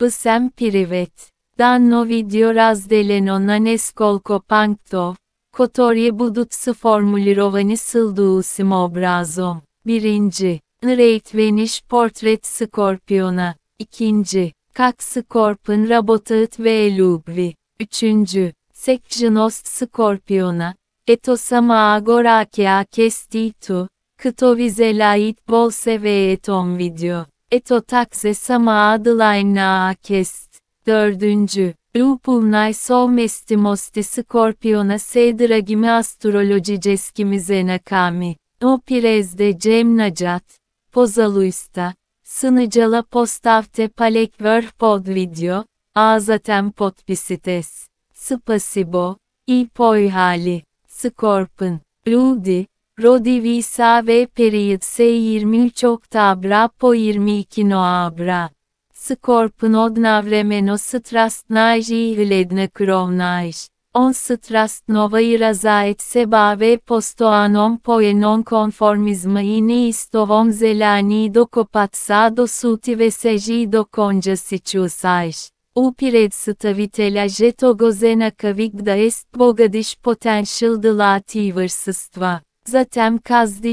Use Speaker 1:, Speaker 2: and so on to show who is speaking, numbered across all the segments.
Speaker 1: Bu Psem privet. Danno video razdeleno na neskolko panktov, kotorje budut sformulirovani silduusim obrazom. 1. Nrejtveniş portret skorpiyona. İkinci, Kak skorpın rabotat ve lubvi. 3. Sekjinost skorpiyona. Etosama agorakia kestitu, kto vizelait bolse ve etom video. Eto takse sama adlaina akest. Dördüncü. Lupulnay sovmestimosti skorpiona astroloji astrolojiceskimi zenakami. O pirezde cemnacat. Pozaluista. Sınıcala postavte palek vörh video. Azatem podpisites. Spasibo. İpoy hali. Skorpın. Ludi. Rodivisa ve Periyitse 23 oktabra po 22 noabra. Skorpnodnavlemeno strastnaji hledne krovnaj. On strastnovai razaet seba ve postoanom poje non konformizma i istovom zelani dokopatsa do suti veseji do konca siçusajš. Upired stavitelja žetogo kavik da est bogadiš potential delativrstva. Zatem każdy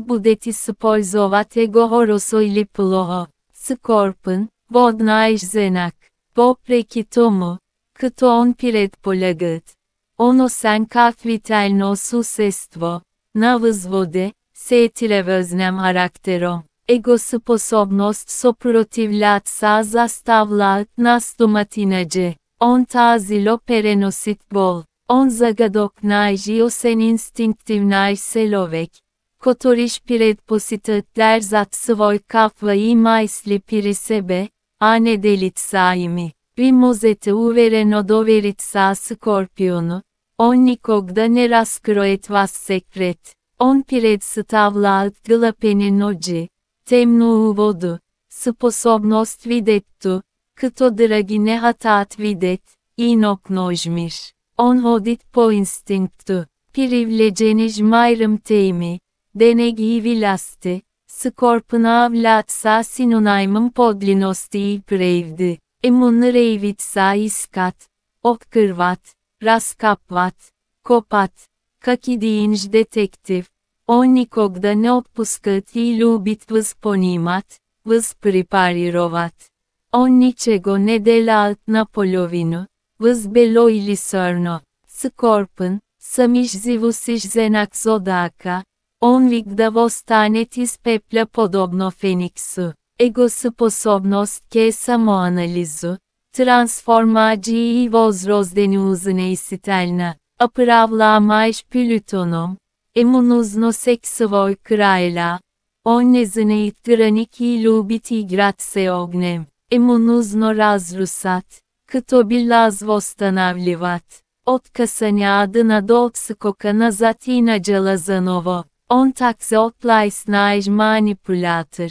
Speaker 1: budeti spojrzowate go horoso ili ploho. Skorpın, vodna znak. Popreki tomu. Kto on pired polagat. Ono sen kafvitelno susestvo. Na wzwody, se telewoznem charakterom. Ego sposobnost soprotivlatsa zastavlat nas domatinaje. On tazilo perenosit bol. On zagadoknaj iosen instinktivnaj selovek, kotoriš predpositatler zat svoj kafva ima isli pri sebe, a ne delit sajmi. Vi možete uvereno doverit sa skorpionu, on nikogda ne raskrojet vas sekret, on predstavlja glapene nođi, temnu vodu, sposobnost videtu, kto dragi ne nehatat videt, inok nožmir. On hodit po instinktu, privleđeniž majrem temi, deneg i vilasti, skorpnav lat sa sinonajmom podljenosti i prevdi, emun rejvit sa iskat, okrvat, raskapvat, kopat, kaki dinž detektiv, on nikogda ne otpuskat i ponimat, vzponimat, vzpriparirovat. On ničego ne dela na polovinu. Vzbelo ilisorno, skorpın, samizivusij zenaxodaka, on vigdavostanetis pepla podobno feniksu, ego sposobnost ke samoanalizu, transformacii i vozrozdeniuzine isitelna, apravlamaj plütonom, emunuzno seksvoy krajla, onnezine itgranik ilubiti gratse ognem, emunuzno razrusat, Kto bila zvostanavljivat. Otkasanje adına dolgskoka nazatinađala za novo. On tak se otlajs naiž manipulator.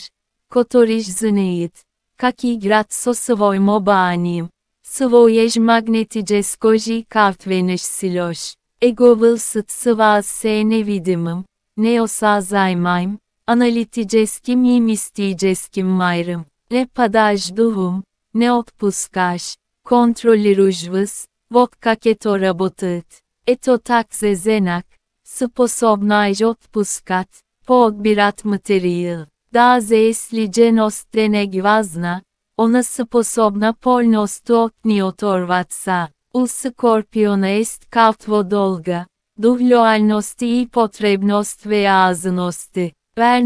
Speaker 1: Kotoriš znait. Kak igrat so svojim obanijim. Svojež magnetiđeskoži kartveneš siloš. Ego vlsıt svaz se nevidimim. Ne osazajmayım. Analitiđeskim im istijeskim mayrım. Ne padaj duhum. Ne otpuskaş kontrolirujvs, vodka keto robotyt, eto takse zenak, sposobnaj odpuskat, podbirat materijal, da zaesliđenost ne vazna, ona sposobna polnost otni otorvatsa, u skorpiona est kaltvo dolga, duhloalnosti i potrebnost veaznosti, ver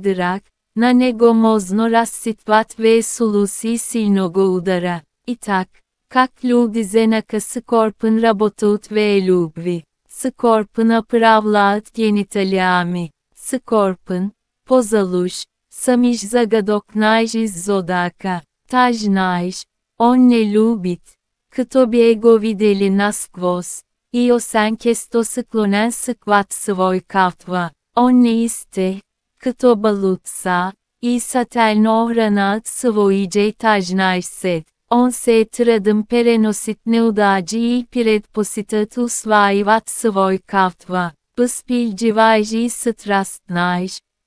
Speaker 1: drak, na nego mozno rasitvat ve sulusi silnogo udara. Itak, kak ljudi zenaka skorpın rabotut ve lubvi, skorpına pravlaat genitaliami, skorpın, pozaluş, samiş zagadoknajis zodaka, tajnaj, on ne lubit, ktobiego videli naskvos, iyo sen kesto sıklonen sıkvat svoj kavtva, on ne iste, ktobalutsa, i satelno nohranat svojijej tajnaj set. On se tradem perenosit neudacii predpositatus vaivat svoj kavtva, pospiljivaji strastnaj,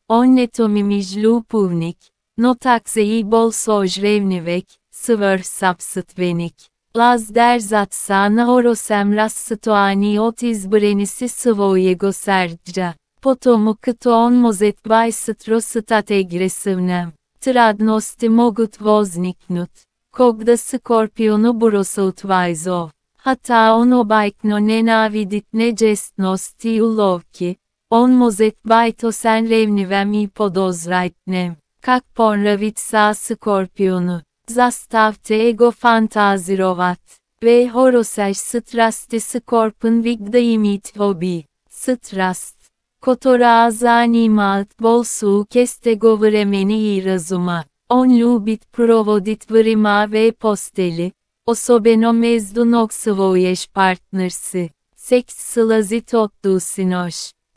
Speaker 1: on netomimiž lupovnik, notakzeyi bol sojrevnivek, svr sapsıtvenik. Laz derzat sana orosemras stoani ot brenisi svoyego serca. Potomu on mozet bay stro stat egresivnem. Tradnosti mogut vozniknut. Kogda skorpionu brosot vajzov. Hata ono bajkno nenavidit neđestno stiulovki, on mozet bajto sen revnivem i podozrajtnem. Kak ponravit sa skorpionu. Zastavte ego fantazirovat. Ve horosaj strasti skorpun vigda imit hobi. Strast. Kotora zanimalt bolsu keste govremeni i razuma. On lubit provodit vrima ve posteli, osobeno mezdunog svoješ partnersi, seks slazit eto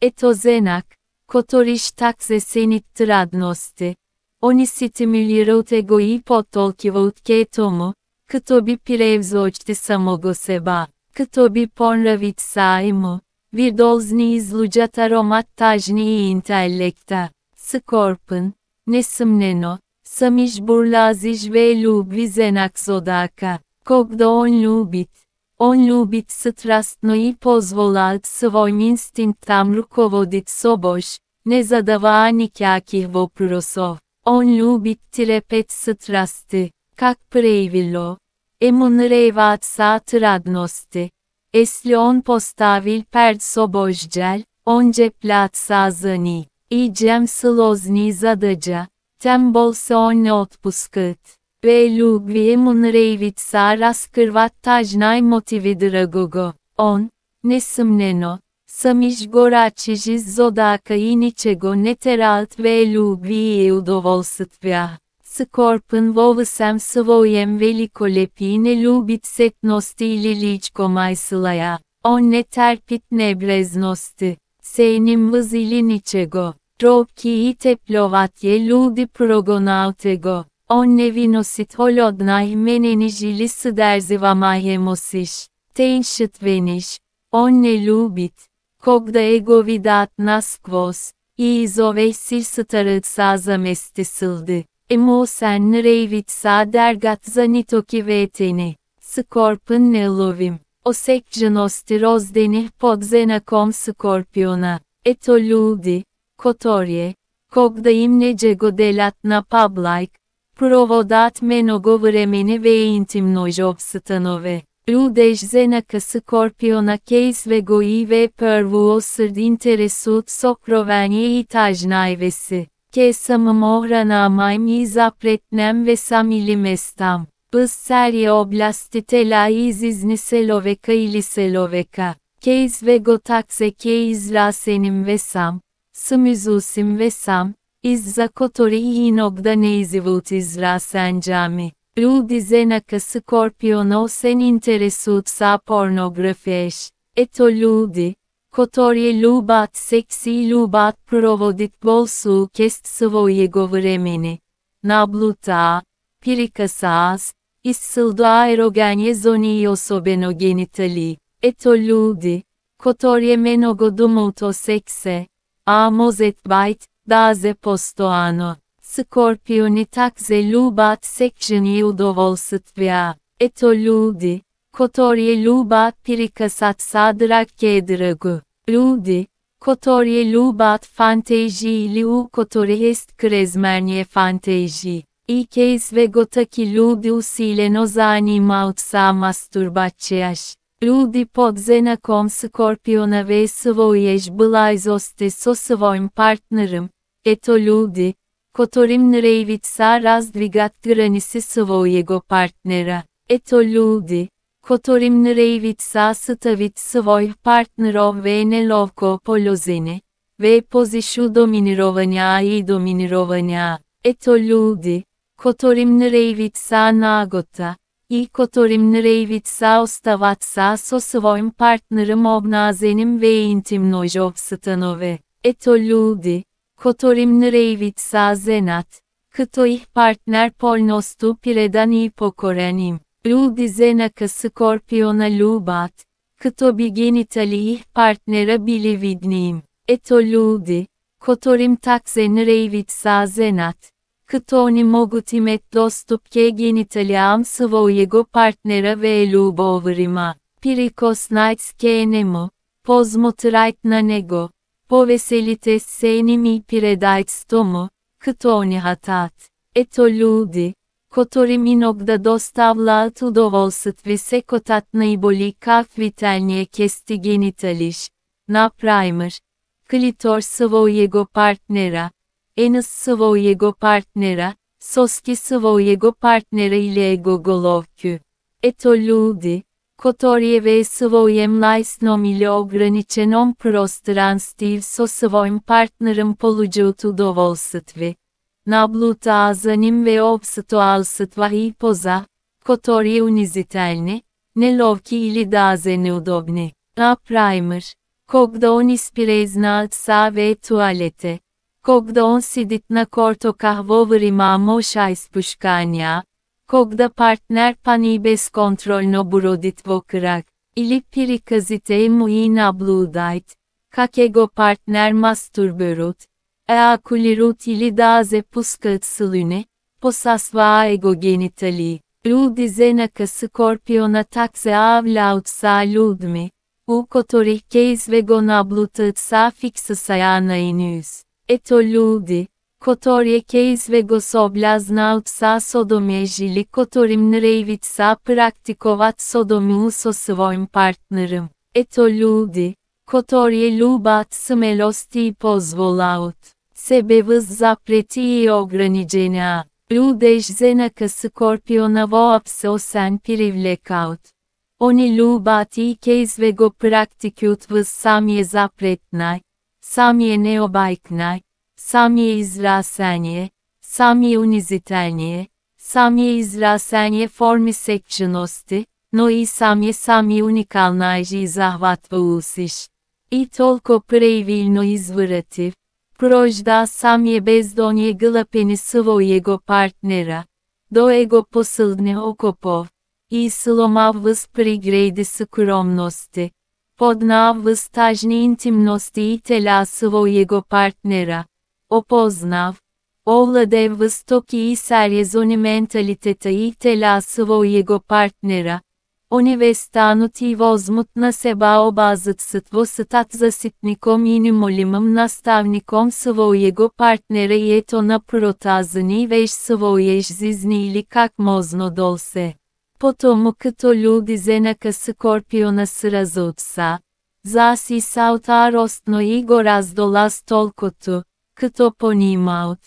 Speaker 1: etozenak, kotoriş takse senit tradnosti, oni stimulirate go i potolkivout ke tomu, kto bi prevzočti samogo seba, kto bi ponravit saimu, vi dolzni izluđat aromat tažni intellekta, intelekta, skorpın, nesımneno, Samijburlazij ve lubrizenak zodaka. Kogda on lubit. On lubit strastnoi pozvolat svojim instinktam rukovodit soboş, ne zadava nikakih voprosov. On lubit trepet strasti, kak prejvilo. Emunrevat sa tradnosti. Esli on postavil perd sobožđel, once plat sa zani. I džem slozni zadađa. Tembolsone odpuskat. Velugujem unrevica razkrvatažnaj motivi dragogo. On, nesumneno, sam izgoračiš iz zodaka i ničego ne teralt velugi i udovолствия. Скорпен вовсем своем великолепине любит сетности или личком айсылая. Он не терпит небрезности. Seynim vız ili niçego. Tro kiite plovatje ljudi progonautego, onnevinosит holodnaj meneni žili sderzivamajemosiš, tenšit on ne ljubit, kogda ego vidat naskvos, i izove sil sazam zamestisildi, emo sen reyvitsa dergat zanitoki veteni, skorpın nelovim, osek jenostiroz denih podzenakom skorpiona, etoludi, Kotorje, kogdaimne djegodelatna public, provodat mnogo vremeni ve intimnož obstanove. Ludež zenaka skorpiona kejs ve goji ve prvu osrd interesut sokrovanje i taj najvesi. Ke samım ohranamajm i zapretnem e ve sam ilimestam. Biz serje oblasti telaji iz izniseloveka ili seloveka. Kejs ve gotakse kejz rasenim ve sam. Smüzusim ve sam, izza kotori i nogda neizivut izra sencami. Ljudi zenaka skorpiono sen interesut sa pornografesh. Eto ljudi, kotorje lubat seksi lubat provodit bolsu kest svoje govremeni. Nabluta, pirikasas, issildo aerogenje zoni osobeno genitali. Eto ljudi, kotorje menogo domuto sekse. Amozet Byte, Daze Postoano, Skorpioni takze Lubat Sectionii Udovolstvia, ludi, Kotorje Lubat Pirikasat Sadrakke Dragu, Ludi, Kotorje Lubat Fanteji Liu Kotorihest Krezmernje Fanteji. İkez ve gotaki ludi ile nozani mautsa masturbaciyaş. Ljudi pod znakom Skorpiona vesvojež bila izosteso svojim partnerom, eto ljudi, kotorim nerejvit sa razdvigat granisi svojego partnera, eto ljudi, kotorim nerejvit sa stavit svojih partnerov ve nelovko poljozine, ve pozišu dominirovanja i dominirovanja, eto ljudi, kotorim nerejvit sa İlk Kotorim Nrejvica Ostavatsa so svojim partnerim obnazenim ve intimno obstanove, eto ljudi, Kotorim Nrejvica zenat, kto ih partner polnostu piredan i pokorenim, ljudi zenaka skorpiona ljubat, kto bi genitali ih partnera bili vidnim, eto ljudi, Kotorim tak zenrejvica zenat, Ktoni mogu timet dostupke genitaliam svojego partnera ve lubovrima. Prikos nights kenemu, pozmotrajt na nego, poveselite senimi piredajt stomu, ktoni hatat. Eto ljudi, kotorim inogda dostavlat udovolstvi sekotat najboli kakvitelnje kesti genitališ. Naprimer, klitor svojego partnera, Enes svojego partnera, soski svojego partnera ego golovku. Eto ljudi, ve svojem najsnom ili ograničenom prostranstiv so svojim partnerom poluđutu udovolstvi. Nabluta za njim ve obsatualstva i poza, kotorje uniziteljne, nelovki ili daze neudobne. Naprimer, kogda on ispirezna sa ve tualete. Kogda on sidit na korto kahvovr imamo šaj spuškanja, Kogda partner pani beskontrolno burodit vokrak, ili piri kazitej mujina bludajt, kakego partner masturberut, eakulirut ili daze puskat slüne, posasva ego genitali, ludizena kaskorpiona takse avlaut sa ludmi, u kotorih kejz ve gonablutat sa fiksasayana inüs etoludi, kotorye keis ve gosoblaznautsa sodomejili kotorimni rejvitsa praktikovat sodomiuso svoim partnerim, etoludi, kotorje lubat smelosti pozvolaut, sebevız zapreti i ograničenja. Ludež zenaka skorpiona voapse osen privlekaut. Oni lubati kez ve go praktikut vs sam zapretnaj. Samiye Neobayknay, Samye İzrasaniye, samye Unizitelniye, samye İzrasaniye Formi Sekçinosti, Noi Samye Samiye Unikalnayji İzahvat Vausiş. I Tolko Prejvilno Izvrativ, Prožda samye Bezdonje Glapeni Svojego Partnera, do Doego Posildne Okopov, I Slomav Vsprigrejdi Skromnosti. Podna v stažni intimnosti tela svojego partnera. Opoznav. Ovlade v stoki i serjezoni mentaliteta i tela svojego partnera. Oni vestanuti vozmutna seba obazitstvo stat zasitnikom i nimolimom nastavnikom svojego partnera i etona protazini veš svojež zizni ili kak mozno dolse. Potomu Cthulhu Skorpiona Srazutsa, Zasi Sautarostno Igor Azdolas Tolkotu, Ktoponimaut,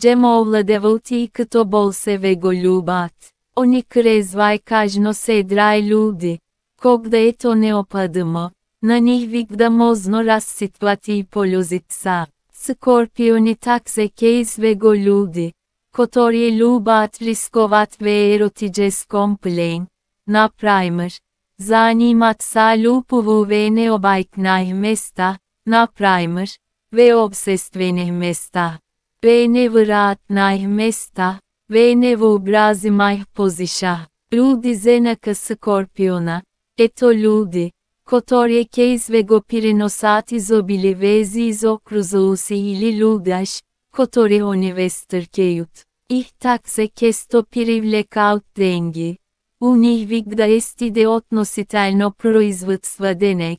Speaker 1: Džemovla Devuti Ktobolse Vegoljubat, Oni Krezvaj Kažno Sedraj Ljudi, Kogda je to Neopadimo, Na njih vigda mozno rassitvati i poljuzica, Skorpioni Takseke Izvegoljudi, Kotorje lubat riskovat ve erotices komplein, na primer, zanimat sa lupuvu ve neobajknaj mesta, na primer, ve obsestvenih mesta, ve nevratnaj mesta, ve nevoobrazimajh poziša, ljudi zenaka skorpiona, eto ljudi, kotorje kejzve go pirinosati zobili vezi iz okruzusi ili ludaš, Kotori Universiterkeiut, ich takse kesto privlekaut dengi. U njih vigda esti deotnositelno proizvodstva deneg.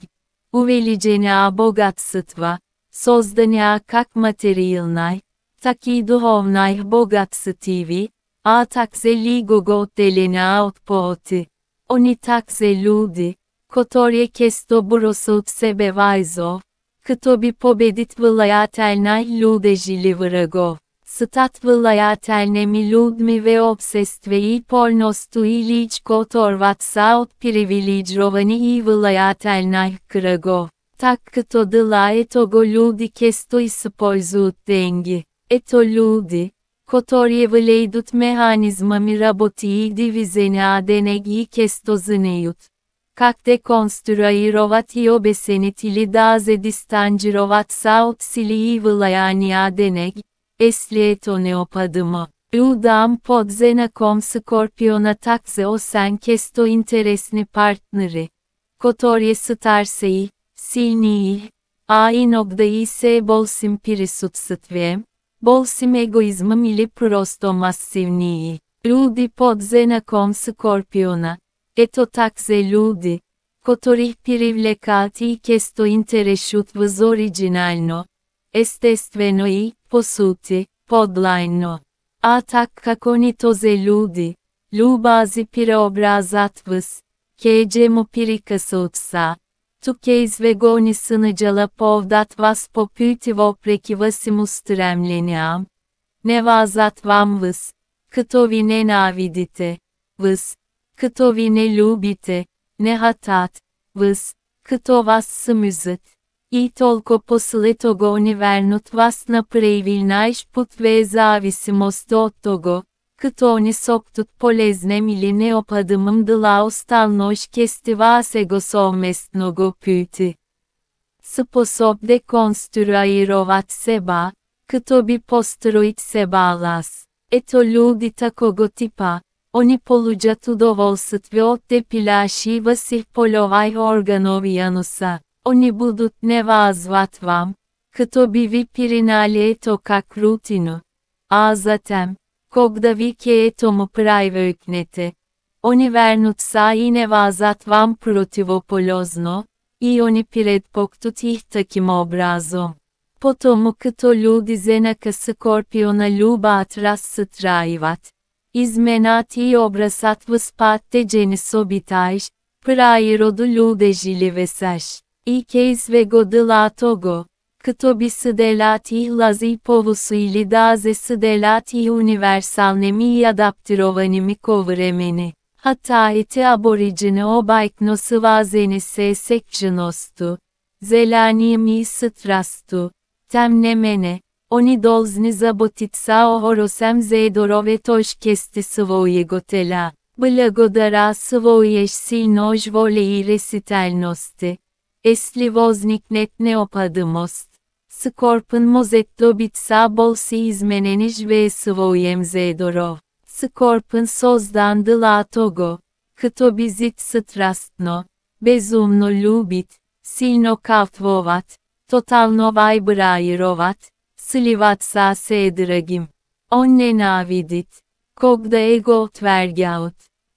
Speaker 1: Увеличена богатства, создания как материальной, так и духовной богатстве, а также лигого отделения от поти. Они также люди, которые кесто бросут себе вайзов, Ktobi pobedit vlajatelnaj ludeži vragov. Stat vlajatelnemi ljudmi ve obsestveji polnostu ilič kotorvatsa od privileđovani i vlajatelnaj kragov. Tak kto dela etogo ljudi kesto ispojzut dengi. Eto ljudi, kotorje vlejdut mehanizmami rabotiji divizeni adenegi kesto znejut. Как деконструировать и объяснить или даже дистанцировать сообщили влияния денег, если это необходимо. Udam под знаком Скорпиона также осен кесто интересны партнеры, которые старше и сильнее, а иногда и с большим присутствием, большим эгоизмом или просто массивнее. Люди под знаком Скорпиона eto takse kotorih Cotorih pirivlecati questo interesciut vs originalno. estestvenoi posuti, podlaino. A takka konitoze ludi. Lubazi pire obrazatvız. Kece mu pirikasutsa. Tu kez vegoni sınıcala povdat vas popülti vopreki vasimus tremleniam. Nevazat vamvız. Kıtovi nenavidite. Vız. Ktovine lubite, ne hatat, vız, ktovassı müzit, i tolko posletogo univernut vasna prejvilnaiş put ve zavisimost ottogo, ktoni soktut poleznem ili neopadımım dlaustalnoş kestivasego sovmestnogo püti. Sposob de konstruirovat seba, ktobi postruit sebalas, etoludita kogotipa, Oni polucatudovol stviot depilashi vasih polovai organov janusa. Oni budut nevazvat vam. Ktobivi pirinalieto kak rutinu. A zatem, kogda vikeetomu prajvöknete. Oni vernut sa i nevazat vam protivopolozno. I oni piredpoktut ih takim obrazom. Potomu kto ljudi zenaka skorpiona ljuba atras straivat izmenati obrasattva spatte genisobitais, prairo ludejili ludegile vesash, ve keis vegodilatogo, ktobisi delatih lazi povusuili dazesi delatih universal nemi adaptirovanimi mikovremeni, Hatta eti aborigine obaikno sıvazeni sesekcinostu, zelani mi strastu, temnemene, Oni dolzni zaboticao horosem zaedorovetojš keste svojego tela. Благодаря своей сильной воле и решительности. Если возникнет необходимость, Скорпун может добить собой изменениш в своем заедоров. Скорпун создан для того, кто бизит страстно, безумно любит, сильно кавтвовать, тотально вайбраировать, Slivatsa se dragim. Onne navidit. Kogda ego tvergaut.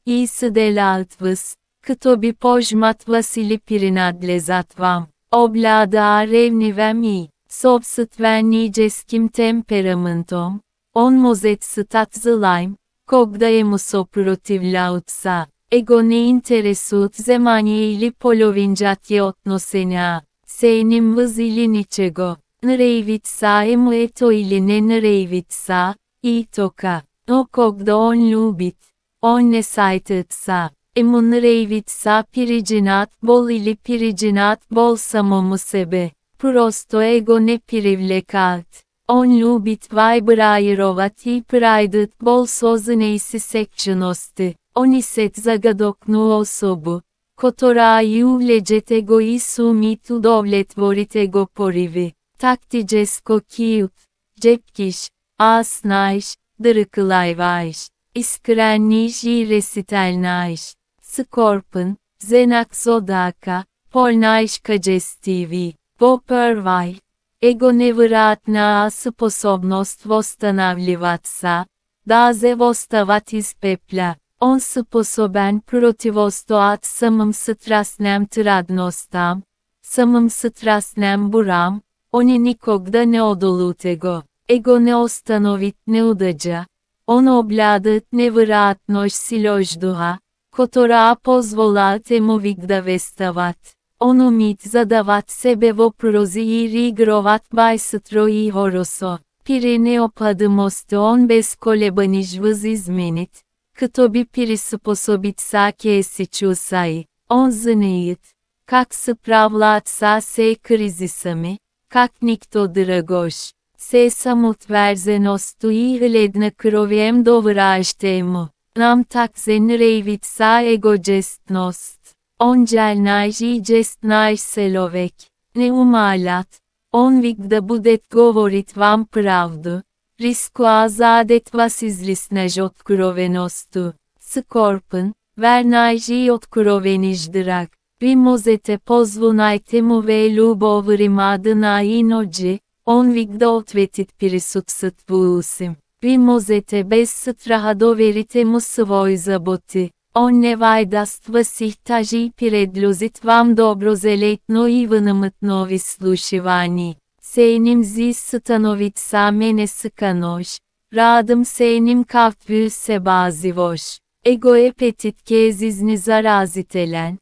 Speaker 1: İsidelaut vıs. Ktobi pojmat vasili pirinad lezatvam. Oblada revnivem i. Sobstvennijeskim temperamentom. On mozet statzılaym. Kogda emusoprotivlautsa. Ego ne interesut polovincat zemaniyeli polovinjatye otnosena. Seynim vıziliniçego. Nrejvica emueto ili ne nrejvica, itoka, okogda on ljubit, on ne sajtca, emu nrejvica piricinat bol ili piricinat bol mu sebe, prosto ego ne pirivlekat. On ljubit vaj brajerovati prajdat bol sozne i sekčenosti, oni set zagadoknu osobu, kotora i uvleđete go i sumit udovletvorite go porivi takticesko kijup, cepkiş, asnajş, drıkılayvajş, iskrenniş i resitelnajş, skorpın, zenaksodaka, polnajşka kacestivi, popervaj, ego nevratna sposobnost vostanavlivatsa, daze vostavat iz pepla, on sposoben protivostoat samım strasnem tradnostam, samım strasnem buram, Oni nikogda ne odolu tego, ego ne ostanovit ne udađa, ono obladat nevratnoš siložduha, kotora pozvola temu vigda vestavat. Onu mit zadavat sebe voprozi i rigrovat bajstro i horoso. Pirene opadımosti on beskolebaniž vız izmenit, kto bi prispodobit sake esiću saji, on zanejit, kak spravlat sa se krizisami, Как никто дорогош, се сам отверзено стои гледна кровем до враждему, нам так зенрейвица его джестност. Он джельнаж и джестнаж селовек, не умалят, он вигда будет говорит вам правду, рискуазадет вас излиснеж от кровеносту, скорпен, вернажи от кровениждрак. Примузете позвонайте му ве любо времада на иноджи, он ви да ответит присутстват вуусим. Примузете без страха доверите му свой заботи. Он не вай даст възсихтажи и предлюзит вам доброзелетно и вънамътно ви слушивани. Сейним зи становит самене сканош. Раdım seynim kavtvül sebazivos. Egoe petit kezizniz arazitelen.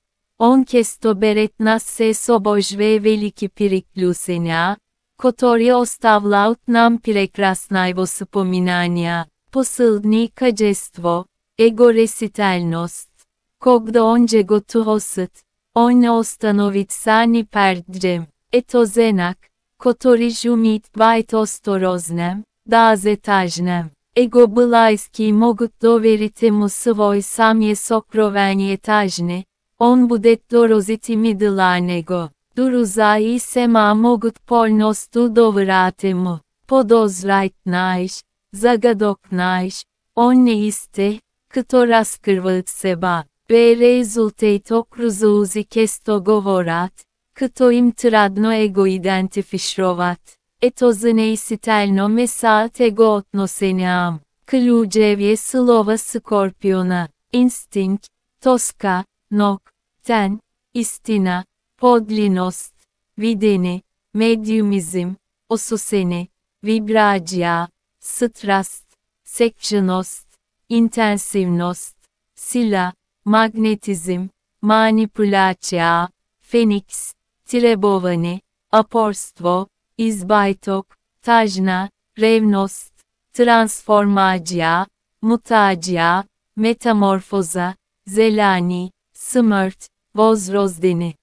Speaker 1: On kesto beretnas se sobojve veliki piriklusenia, kotori ostavlaut nam pirekrasnajvo spominanja, posildni kajestvo, ego resitelnost, kogda gotu hosit, on ostanovit sani eto etozenak, kotori žumit bajt ostoroznem, dazetažnem. Ego blajski mogut doverite mu svoj samje sokrovanje tažne, On budet lorozitimi dlanego. Duruzai sema mogut polnostu dovratemu. Podozrajtnaiş, zagadoknaiş, on neiste, ktoras kırvıt seba. Bere zulteytok ruzuzi kesto govorat, ktoim tradno ego identifišrovat. Etozine sitelno mesat ego otnoseneam. Ključevje slova skorpiona. Instinkt, toska, Nok, ten, istina, podlinost, videni, medyumizm, osuseni, vibracia, strast, sekşinost, intensivnost, sila, magnetizm, manipulacja, feniks, trebovani, aporstvo, izbaytok, tajna, revnost, transformacja, mutacja, metamorfoza, zelani, Smart, Voz Rozdeni.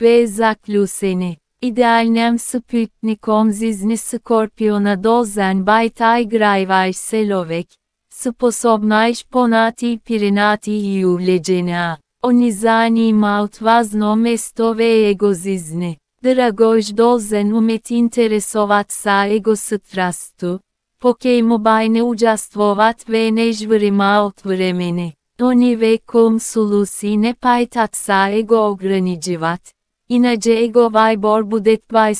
Speaker 1: Bezak Luseni. Idealnem Sputnikom Zizny Skorpiona Dozen Bajtaj Grajvaj Selovek. Sposobnajš ponati pirinati i Onizani Oni zanima utvazno mesto ve egozizne. Dragož dozen umet interesovat sa ego strastu. Pokej mu bajne uđastvovat ve nežvrima maot vremeni. Oni ve kom sulusi ne paytatsa ego ogranijivat, inace ego vaibor budetvai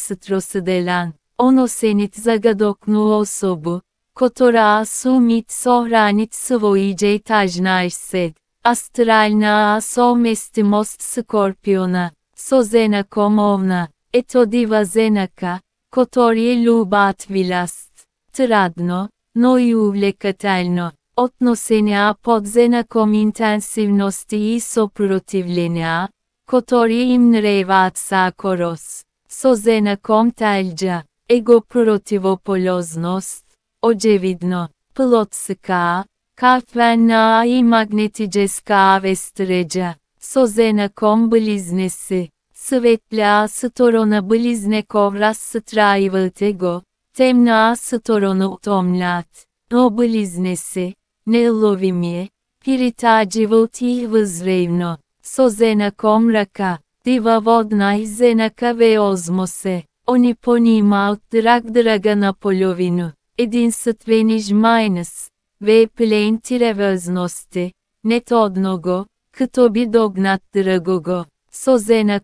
Speaker 1: delan, ono senit zagadoknu osobu, kotora sumit sohranit svoice tajnaişsed, astralna somestimost skorpiona, sozena komovna, etodiva zenaka, kotorje lubat vilast, tradno, no juvle katelno odnosenja pod znakom intenzivnosti i soprotivljenja, kotorje im nrevat sakoros, so znakom talđa, ego protivopoljoznost, ođevidno, plotska, kahvenna i magnetičeska avestređa, so znakom bliznesi, svetla storona bliznekov rastrajivate go, temna storona tomlat, o bliznesi, Nelovimi, Piritađivotih vzrevno, Sozenakom raka, Divavodna izenaka veozmose, Oni ponimaut drag draga na polovinu, Edinstveni žmajnes, Ve plentire vöznosti, Netodnogo, Kto bi dognat dragogo,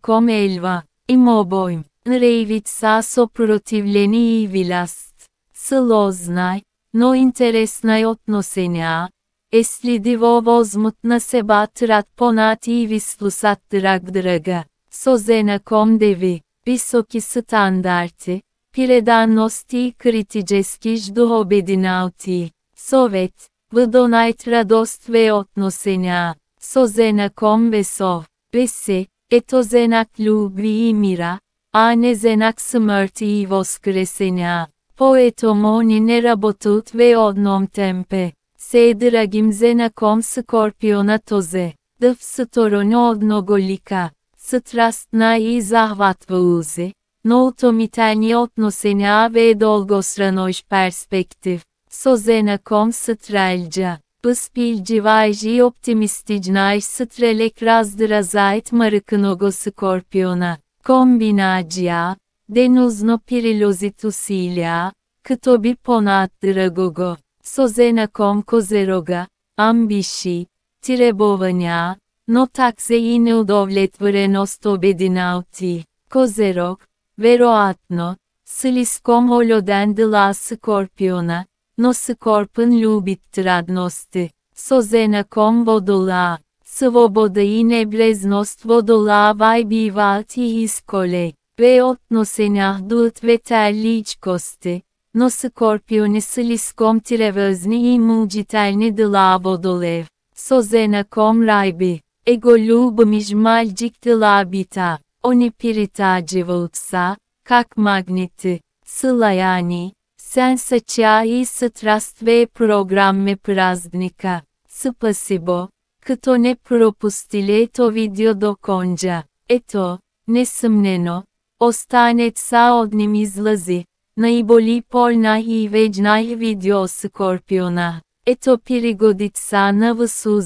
Speaker 1: kom elva, Imobojm, Rejvica so protivljeni i vilast, Sloznaj, No interesna odnosenja, eslidivo vozmutna sebatrat ponati vislusat drag draga, sozenakom devi, visoki standarti, Piredanosti kritičeskih duhobedinauti, sovet, v donajt radost ve odnosenja, sozenakom vesov, vese, eto zenak ljubvi i mira, a ne zenak smrti i voskresenja poetomoni nerabotut ve odnom tempe. Sedragim kom skorpiona toze. Dv storone odnogolika. Strastna i zahvat vuzi. Noltomitelni odnosenia ve dolgosranoş perspektif. Sozenakom strelca. Bıspilcivajji optimisticnaj strelek razdırazait marıkınogo skorpiona. Kombinacija, silia, denusnopirilozitusila, ktobiponatdragogo, sozenacom kozeroga, ambişi, tirebovania, notaxeinu dovletvarenostobedinauti, kozerok, veroatno, sliskom holodendila skorpiona, noskorpın lubittiradnosti, sozenacom vodula, svobodaine breznost vodula vay bivati hiskolek. Ve ve ot kosti, Beotnosenahduet veterlichkosti, noskorpionis liskomtirevözni imulgitelni dlavodolev, sozenakom raybi, egolubmijmaljik dlabita, onipiritacivutsa, kak magneti, sılayani, sensaçyai strast ve program me praznika, spasibo, kto ne propustile to video dokonca, eto, ne nesmneno, Ostanet Ostanetsa odnimizlazi, naiboli polnahi vejnahi video skorpiona, etopirigoditsa bol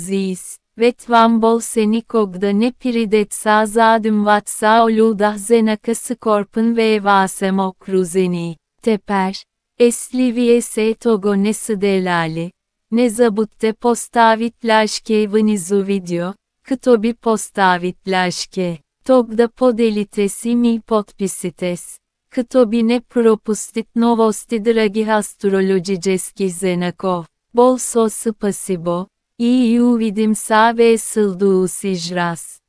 Speaker 1: vetvambol senikogda ne piridetsa zadüm vatsa oludah zenaka skorpın ve vasem okruzeni, teper, esliviye se togo ne delali, ne zabutte postavit laşke vnizu video, kıtobi postavit laşke тогда поделите си ми подписите с. Като би не пропустит новости дорогих астрологических знаков. Bol со спасибо. И увидим саве сылдуус ижрас.